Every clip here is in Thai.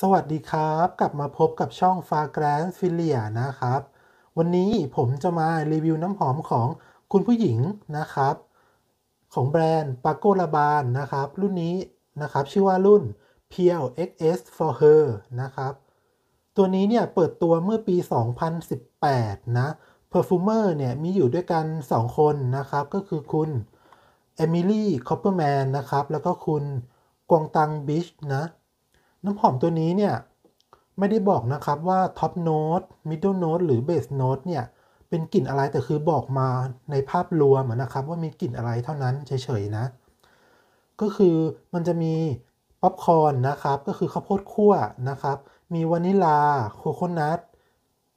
สวัสดีครับ กลับมาพบกับช่องฟาแกรนฟิเลียนะครับ วันนี้ผมจะมารีวิวน้ำหอมของคุณผู้หญิงนะครับ ของแบรนด์ปาโกลาบานนะครับ รุ่นนี้นะครับ ชื่อว่ารุ่น p l XS for her นะครับ ตัวนี้เนี่ยเปิดตัวเมื่อปี 2018 นะเพอร์ฟูเมอร์เนี่ยมีอยู่ด้วยกัน 2 คนนะครับ ก็คือคุณ เอมิลี่คอปเปอร์แมนนะครับ แล้วก็คุณกวงตังบิชนะน้ำหอมตัวนี้เนี่ยไม่ได้บอกนะครับว่าท็อปโน้ตมิดเดิลโน้ตหรือเบสโน้ตเนี่ย เป็นกลิ่นอะไรแต่คือบอกมาในภาพรวมนะครับว่ามีกลิ่นอะไรเท่านั้นเฉยๆนะ ก็คือมันจะมีป๊อปคอร์นนะครับก็คือข้าวโพดคั่วนะครับ มีวานิลาโคโคนัท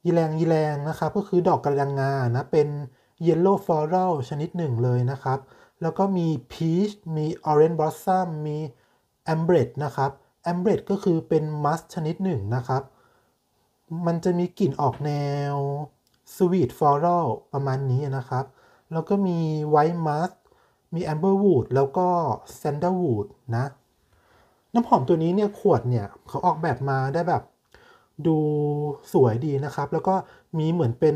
ยีแรงยีแรงนะครับก็คือดอกกระดังงานะ เป็นเยลโล่ฟลอรัลชนิดหนึ่งเลยนะครับ แล้วก็มีพีชมีออเรนจ์บลัซซัมมีแอมเบรดนะครับแอมเบรดก็คือเป็นมัสชนิดหนึ่งนะครับ มันจะมีกลิ่นออกแนวสวีทฟลอรัลประมาณนี้นะครับ แล้วก็มีไวท์มัส มีแอมเบอร์วูดแล้วก็แซนเดอร์วูดนะ น้ำหอมตัวนี้เนี่ยขวดเนี่ยเขาออกแบบมาได้แบบ ดูสวยดีนะครับ แล้วก็มีเหมือนเป็น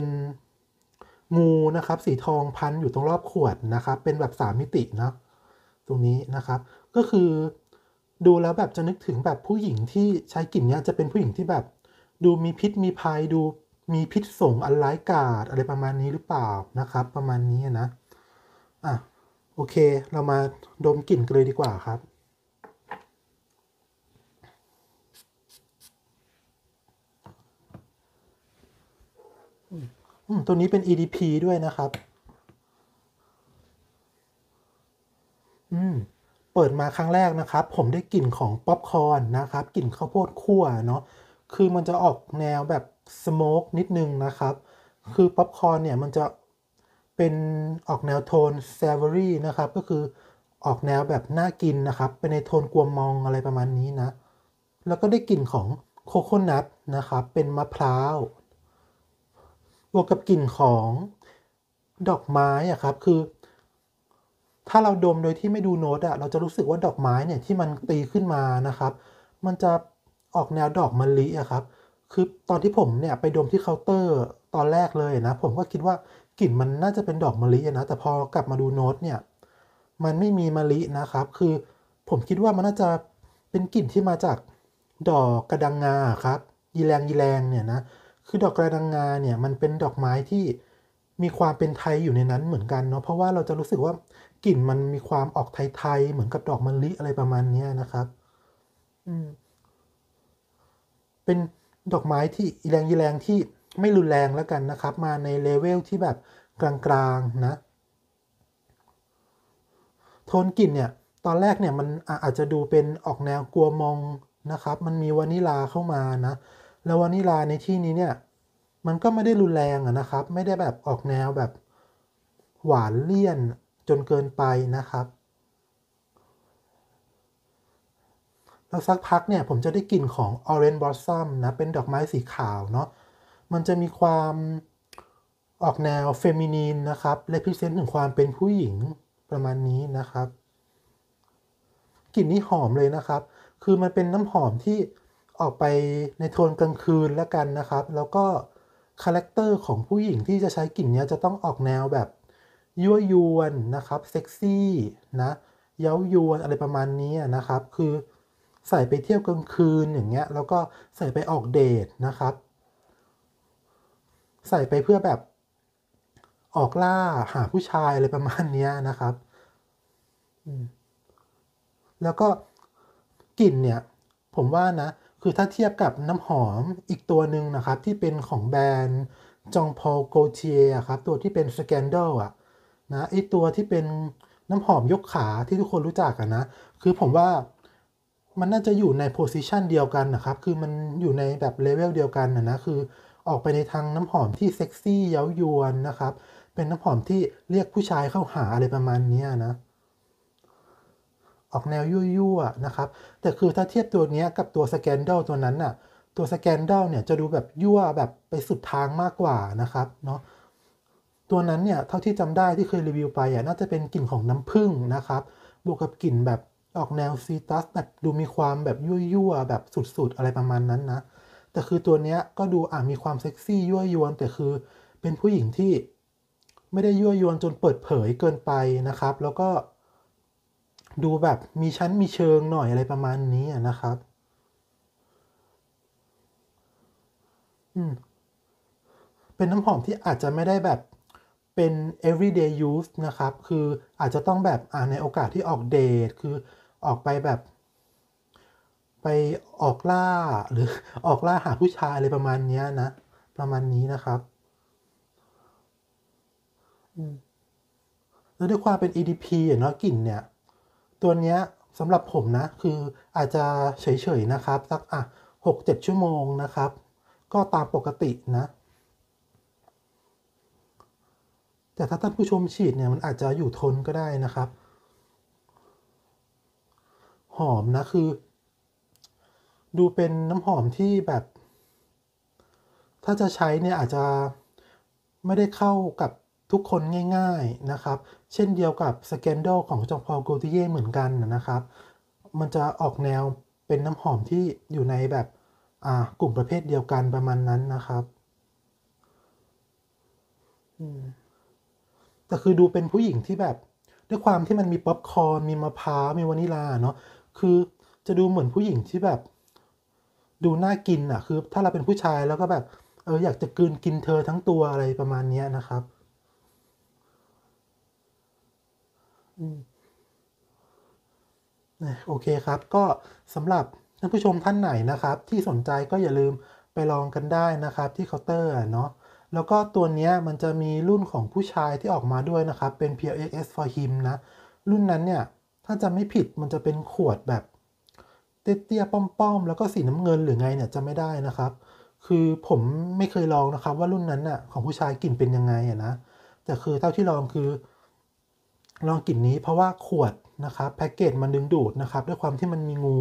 งูนะครับ สีทองพันอยู่ตรงรอบขวดนะครับ เป็นแบบสามมิตินะ ตรงนี้นะครับ ก็คือดูแล้วแบบจะนึกถึงแบบผู้หญิงที่ใช้กลิ่นเนี้ยจะเป็นผู้หญิงที่แบบ ดูมีพิษมีภัย ดูมีพิษส่งอันร้ายกาดอะไรประมาณนี้หรือเปล่านะครับประมาณนี้นะอ่ะโอเคเรามาดมกลิ่นกันเลยดีกว่าครับตัวนี้เป็น EDP ด้วยนะครับเปิดมาครั้งแรกนะครับผมได้กลิ่นของป๊อปคอร์นนะครับกลิ่นข้าวโพดคั่วเนาะคือมันจะออกแนวแบบสโมกนิดนึงนะครับ คือป๊อปคอร์นเนี่ยมันจะเป็นออกแนวโทนเซเวอรี่นะครับ ก็คือออกแนวแบบน่ากินนะครับ เป็นในโทนกลัวมองอะไรประมาณนี้นะ แล้วก็ได้กลิ่นของโคโคนัทนะครับ เป็นมะพร้าวบวกกับกลิ่นของดอกไม้อะครับ คือถ้าเราดมโดยที่ไม่ดูโน้ตอะเราจะรู้สึกว่าดอกไม้เนี่ยที่มันตีขึ้นมานะครับ มันจะออกแนวดอกมะลิอะครับ คือตอนที่ผมเนี่ยไปดมที่เคาน์เตอร์ตอนแรกเลยนะ ผมก็คิดว่ากลิ่นมันน่าจะเป็นดอกมะลินะ แต่พอกลับมาดูโน้ตเนี่ย มันไม่มีมะลินะครับ คือผมคิดว่ามันน่าจะเป็นกลิ่นที่มาจากดอกกระดังงาครับ ยีแรงยีแรงเนี่ยนะ คือดอกกระดังงาเนี่ยมันเป็นดอกไม้ที่มีความเป็นไทยอยู่ในนั้นเหมือนกันเนาะเพราะว่า เราจะรู้สึกว่ากลิ่นมันมีความออกไทยๆเหมือนกับดอกมะลิอะไรประมาณนี้นะครับอืเป็นดอกไม้ที่อีแรงยีแรงที่ไม่รุนแรงแล้วกันนะครับ มาในเลเวลที่แบบกลางๆนะ โทนกลิ่นเนี่ย ตอนแรกเนี่ยมันอาจจะดูเป็นออกแนวกลัวมองนะครับ มันมีวานิลาเข้ามานะแล้ววานิลาในที่นี้เนี่ยมันก็ไม่ได้รุนแรงนะครับ ไม่ได้แบบออกแนวแบบหวานเลี่ยนจนเกินไปนะครับ แล้วสักพักเนี่ย ผมจะได้กลิ่นของ Orange Blossom นะ เป็นดอกไม้สีขาวเนาะ มันจะมีความออกแนวเฟมินีนนะครับและพิเศษถึงความเป็นผู้หญิงประมาณนี้นะครับ กลิ่นนี้หอมเลยนะครับ คือมันเป็นน้ำหอมที่ออกไปในโทนกลางคืนแล้วกันนะครับ แล้วก็คาแรคเตอร์ของผู้หญิงที่จะใช้กลิ่นนี้จะต้องออกแนวแบบยั่วยวนนะครับเซ็กซี่ นะ เย้ายวนอะไรประมาณนี้นะครับ คือใส่ไปเที่ยวกลางคืนอย่างเงี้ย แล้วก็ใส่ไปออกเดทนะครับ ใส่ไปเพื่อแบบ ออกล่าหาผู้ชายอะไรประมาณนี้นะครับแล้วก็กลิ่นเนี่ย ผมว่านะคือถ้าเทียบกับน้ำหอมอีกตัวหนึ่งนะครับ ที่เป็นของแบรนด์จองพอลโกเทียครับตัวที่เป็นสแกนเดลอะนะไอตัวที่เป็นน้ำหอมยกขาที่ทุกคนรู้จักกันนะ คือผมว่ามันน่าจะอยู่ในโพสิชันเดียวกันนะครับ คือมันอยู่ในแบบเลเวลเดียวกันนะนะคือ ออกไปในทางน้ำหอมที่เซ็กซี่เย้ายวนนะครับ เป็นน้ำหอมที่เรียกผู้ชายเข้าหาอะไรประมาณนี้นะออกแนวยั่วๆนะครับ แต่คือถ้าเทียบตัวนี้กับตัวสแกนดอลตัวนั้นน่ะ ตัวสแกนดอลเนี่ยจะดูแบบยั่วแบบไปสุดทางมากกว่านะครับ เนาะตัวนั้นเนี่ยเท่าที่จำได้ที่เคยรีวิว ไปอ่ะน่าจะเป็น กลิ่นของน้ำผึ้งนะครับ บวกกับกลิ่นแบบออกแนวซีตัสแบบดูมีความแบบยั่วๆแบบสุดๆอะไรประมาณนั้นนะ แต่คือตัวเนี้ยก็ดู อ่ะมีความเซ็กซี่ยั่วยวนแต่คือ เป็นผู้หญิงที่ ไม่ได้ยั่วยวนจนเปิดเผยเกินไปนะครับ แล้วก็ดูแบบมีชั้นมีเชิงหน่อยอะไรประมาณนี้นะครับอืมเป็นน้ำหอมที่อาจจะไม่ได้แบบเป็น everyday use นะครับ คืออาจจะต้องแบบในโอกาสที่ออกเดท คือออกไปแบบ ไปออกล่า หรือออกล่าหาผู้ชายอะไรประมาณนี้นะ ประมาณนี้นะครับแล้วด้วยความเป็น EDP เนาะกลิ่นเนี่ยตัวเนี้ยสำหรับผม นะ คืออาจจะเฉยๆนะครับสักอ่ะหกเจ็ดชั่วโมงนะครับ ก็ตามปกตินะ แต่ถ้าท่านผู้ชมฉีดเนี่ยมัน อาจจะอยู่ทนก็ได้นะครับ หอม นะ คือ ดูเป็นน้ำหอมที่แบบ ถ้าจะใช้ เนี่ยอาจจะไม่ได้เข้ากับทุกคนง่ายๆนะครับ เช่นเดียวกับสแกนดอลของจองพอลโกติเย่เหมือนกันนะครับ มันจะออกแนวเป็นน้ำหอมที่อยู่ในแบบกลุ่มประเภทเดียวกันประมาณนั้นนะครับ แต่คือดูเป็นผู้หญิงที่แบบ ด้วยความที่มันมีป๊อปคอร์นมีมะพร้าว มีวานิลาเนาะ คือจะดูเหมือนผู้หญิงที่แบบ ดูน่ากินอะ่ะ คือ ถ้าเราเป็นผู้ชายแล้วก็แบบเอออยากจะกืนกินเธอทั้งตัวอะไรประมาณนี้นะครับนะโอเคครับ ก็สำหรับท่านผู้ชมท่านไหนนะครับ ที่สนใจก็อย่าลืมไปลองกันได้นะครับ ที่เคาน์เตอร์เนาะแล้วก็ตัวนี้มันจะมีรุ่นของผู้ชายที่ออกมาด้วยนะครับ เป็น p l x for him นะรุ่นนั้นเนี่ยถ้าจะไม่ผิดมันจะเป็นขวดแบบ เตี้ยๆป้อม ๆ แล้วก็สีน้ำเงินหรือไงเนี่ยจะไม่ได้นะครับ คือผมไม่เคยลองนะครับ ว่ารุ่นนั้นน่ะของผู้ชายกลิ่นเป็นยังไงอะนะแต่คือเท่าที่ลองคือลองกลิ่นนี้เพราะว่าขวดนะครับ แพ็กเกจมันดึง ดูดนะครับ ด้วยความที่มันมีงู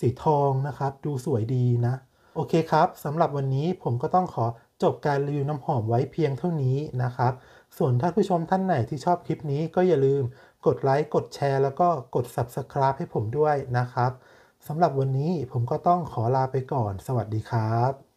สีทองนะครับ ดูสวยดีนะ โอเคครับสำหรับวันนี้ผมก็ต้องขอจบการรีวิวน้ำหอมไว้เพียงเท่านี้นะครับ ส่วนท่านผู้ชมท่านไหนที่ชอบคลิปนี้ก็อย่าลืม กดไลค์กดแชร์ แล้วก็กด Subscribe ให้ผมด้วยนะครับสำหรับวันนี้ผมก็ต้องขอลาไปก่อน สวัสดีครับ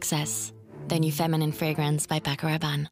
Excess, the new feminine fragrance by Paco Rabanne.